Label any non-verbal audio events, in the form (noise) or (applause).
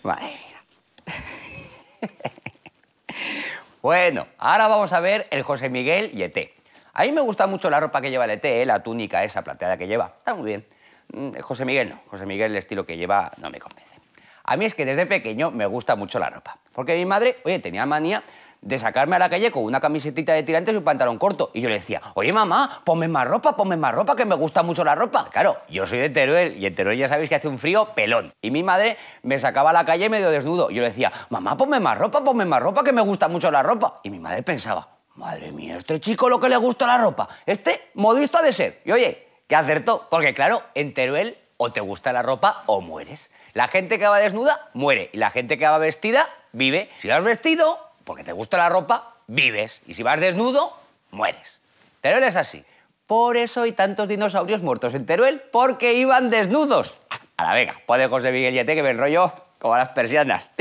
(laughs) bueno, ahora vamos a ver el José Miguel y ET. A mí me gusta mucho la ropa que lleva el ET, eh, la túnica esa plateada que lleva. Está muy bien. Mm, José Miguel no. José Miguel el estilo que lleva no me convence. A mí es que desde pequeño me gusta mucho la ropa. Porque mi madre, oye, tenía manía de sacarme a la calle con una camisetita de tirantes y un pantalón corto. Y yo le decía, oye mamá, ponme más ropa, ponme más ropa, que me gusta mucho la ropa. Claro, yo soy de Teruel y en Teruel ya sabéis que hace un frío pelón. Y mi madre me sacaba a la calle medio desnudo. Y yo le decía, mamá, ponme más ropa, ponme más ropa, que me gusta mucho la ropa. Y mi madre pensaba, madre mía, este chico lo que le gusta la ropa. Este modista de ser. Y oye, que acertó, porque claro, en Teruel o te gusta la ropa o mueres. La gente que va desnuda muere y la gente que va vestida vive. Si has vestido, porque te gusta la ropa, vives. Y si vas desnudo, mueres. Teruel es así. Por eso hay tantos dinosaurios muertos en Teruel, porque iban desnudos. A la vega, puede José Miguel Yete que me enrollo como a las persianas.